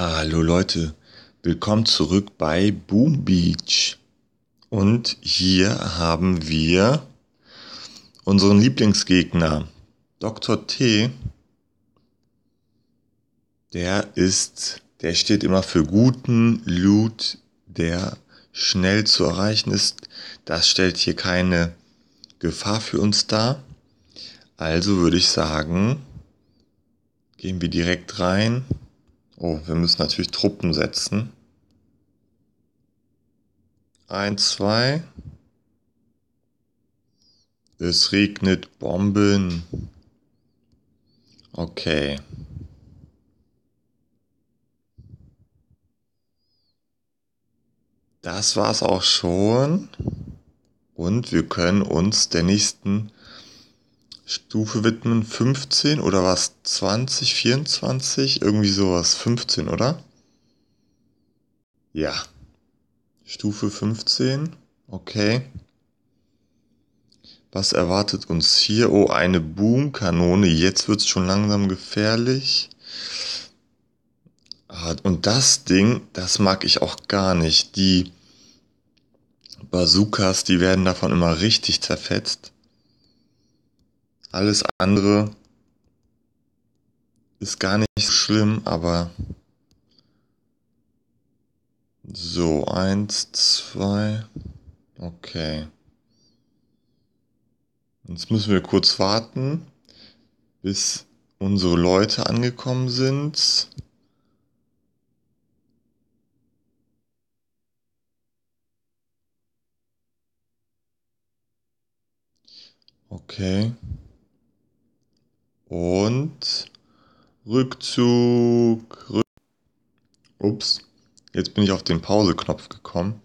Hallo Leute, willkommen zurück bei Boom Beach. Und hier haben wir unseren Lieblingsgegner, Dr. T. Der ist, der steht immer für guten Loot, der schnell zu erreichen ist. Das stellt hier keine Gefahr für uns dar. Also würde ich sagen, gehen wir direkt rein. Oh, wir müssen natürlich Truppen setzen. Ein, zwei. Es regnet Bomben. Okay. Das war's auch schon. Und wir können uns der nächsten Stufe widmen 15 oder was? 20, 24? Irgendwie sowas. 15, oder? Ja. Stufe 15. Okay. Was erwartet uns hier? Oh, eine Boomkanone. Jetzt wird's schon langsam gefährlich. Ah, und das Ding, das mag ich auch gar nicht. Die Bazookas, die werden davon immer richtig zerfetzt. Alles andere ist gar nicht so schlimm, aber so, eins, zwei, okay. Jetzt müssen wir kurz warten, bis unsere Leute angekommen sind. Okay. Und Rückzug. Rück Ups, jetzt bin ich auf den Pause-Knopf gekommen.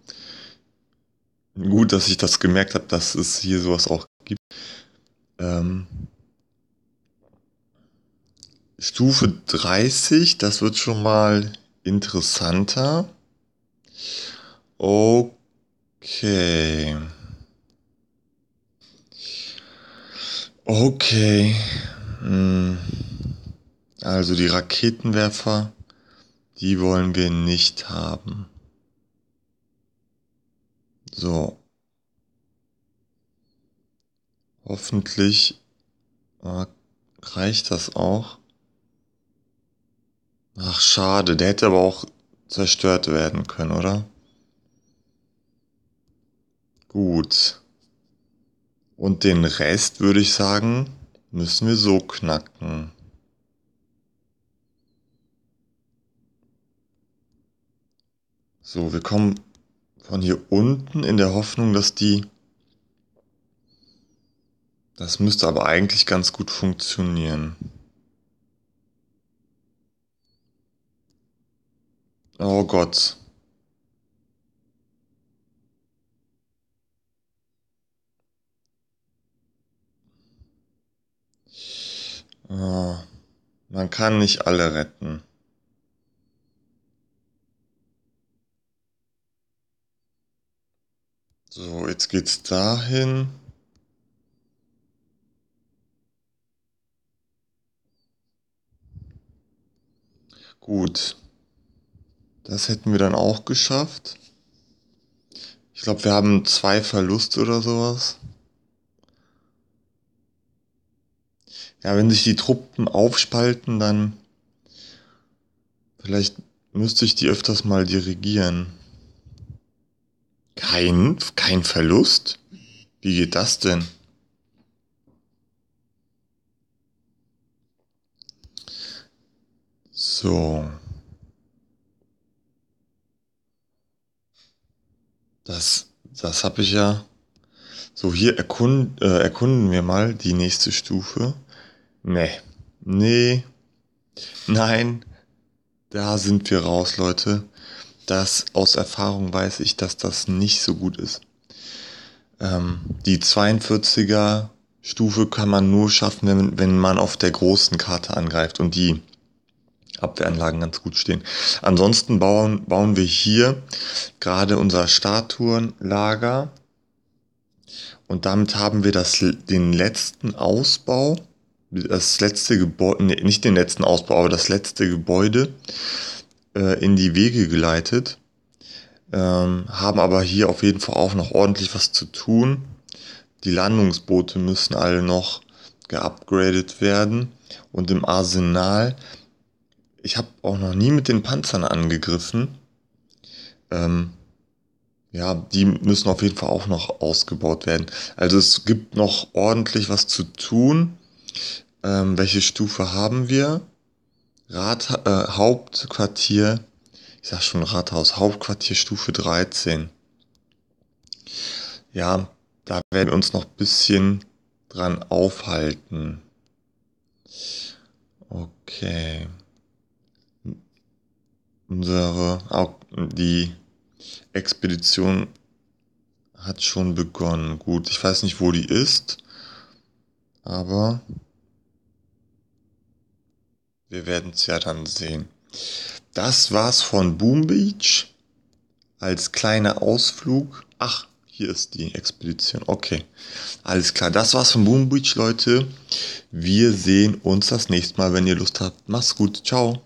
Gut, dass ich das gemerkt habe, dass es hier sowas auch gibt. Ähm, Stufe 30, das wird schon mal interessanter. Okay. Okay. Mm. Also die Raketenwerfer, die wollen wir nicht haben. So. Hoffentlich ah, reicht das auch. Ach, schade. Der hätte aber auch zerstört werden können, oder? Gut. Und den Rest würde ich sagen, müssen wir so knacken. So, wir kommen von hier unten in der Hoffnung, dass die... Das müsste aber eigentlich ganz gut funktionieren. Oh Gott. Oh, man kann nicht alle retten. So, jetzt geht's dahin. Gut. Das hätten wir dann auch geschafft. Ich glaube, wir haben zwei Verluste oder sowas. ja, wenn sich die Truppen aufspalten, dann vielleicht müsste ich die öfters mal dirigieren. Kein, kein Verlust? Wie geht das denn? So. Das, das habe ich ja. So, hier erkund, äh, erkunden wir mal die nächste Stufe. Nee. Nee. Nein. Da sind wir raus, Leute. Das aus Erfahrung weiß ich, dass das nicht so gut ist. Ähm, die 42er Stufe kann man nur schaffen, wenn, wenn man auf der großen Karte angreift und die Abwehranlagen ganz gut stehen. Ansonsten bauen, bauen wir hier gerade unser Statuenlager. und damit haben wir das, den letzten Ausbau das letzte Gebäude, nee, nicht den letzten Ausbau, aber das letzte Gebäude äh, in die Wege geleitet. Ähm, haben aber hier auf jeden Fall auch noch ordentlich was zu tun. Die Landungsboote müssen alle noch geupgradet werden. Und im Arsenal, ich habe auch noch nie mit den Panzern angegriffen. Ähm, ja, die müssen auf jeden Fall auch noch ausgebaut werden. Also es gibt noch ordentlich was zu tun. Ähm, welche Stufe haben wir? Rat, äh, Hauptquartier, ich sag schon Rathaus, Hauptquartier Stufe 13. Ja, da werden wir uns noch ein bisschen dran aufhalten. Okay. Unsere, auch die Expedition hat schon begonnen. Gut, ich weiß nicht, wo die ist, aber wir werden es ja dann sehen. Das war's von Boom Beach als kleiner Ausflug. Ach, hier ist die Expedition. Okay, alles klar. Das war's von Boom Beach, Leute. Wir sehen uns das nächste Mal, wenn ihr Lust habt. Macht's gut. Ciao.